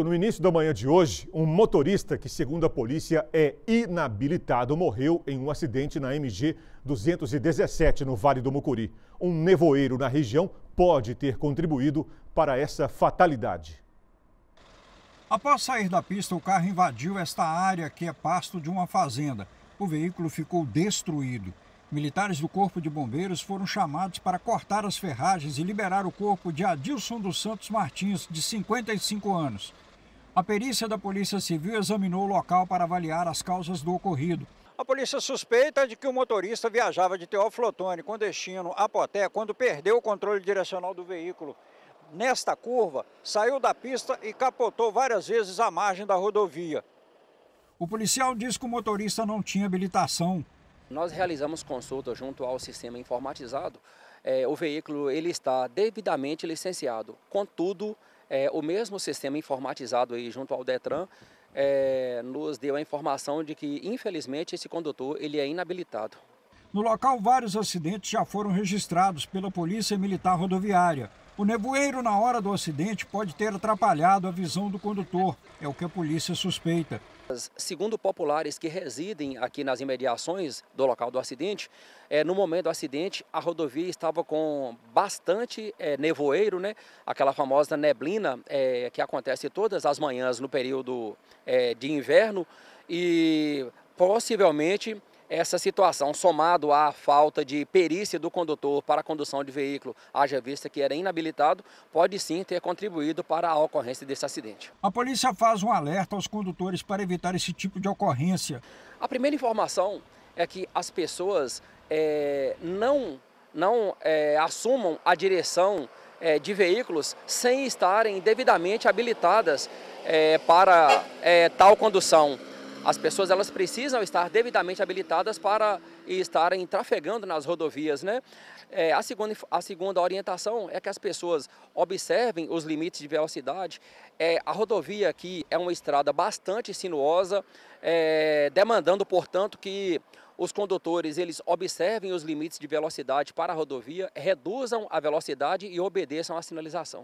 No início da manhã de hoje, um motorista que, segundo a polícia, é inabilitado morreu em um acidente na MG 217 no Vale do Mucuri. Um nevoeiro na região pode ter contribuído para essa fatalidade. Após sair da pista, o carro invadiu esta área que é pasto de uma fazenda. O veículo ficou destruído. Militares do Corpo de Bombeiros foram chamados para cortar as ferragens e liberar o corpo de Adilson dos Santos Martins, de 55 anos. A perícia da Polícia Civil examinou o local para avaliar as causas do ocorrido. A polícia suspeita de que o motorista viajava de Teófilo com destino a Poté quando perdeu o controle direcional do veículo. Nesta curva, saiu da pista e capotou várias vezes à margem da rodovia. O policial diz que o motorista não tinha habilitação nós realizamos consulta junto ao sistema informatizado. É, o veículo ele está devidamente licenciado. Contudo, é, o mesmo sistema informatizado aí junto ao Detran é, nos deu a informação de que, infelizmente, esse condutor ele é inabilitado. No local, vários acidentes já foram registrados pela Polícia Militar Rodoviária. O nevoeiro na hora do acidente pode ter atrapalhado a visão do condutor, é o que a polícia suspeita. Segundo populares que residem aqui nas imediações do local do acidente, é, no momento do acidente a rodovia estava com bastante é, nevoeiro, né? aquela famosa neblina é, que acontece todas as manhãs no período é, de inverno e possivelmente essa situação, somado à falta de perícia do condutor para a condução de veículo, haja vista que era inabilitado, pode sim ter contribuído para a ocorrência desse acidente. A polícia faz um alerta aos condutores para evitar esse tipo de ocorrência. A primeira informação é que as pessoas é, não, não é, assumam a direção é, de veículos sem estarem devidamente habilitadas é, para é, tal condução. As pessoas elas precisam estar devidamente habilitadas para estarem trafegando nas rodovias. Né? É, a, segunda, a segunda orientação é que as pessoas observem os limites de velocidade. É, a rodovia aqui é uma estrada bastante sinuosa, é, demandando, portanto, que os condutores eles observem os limites de velocidade para a rodovia, reduzam a velocidade e obedeçam à sinalização.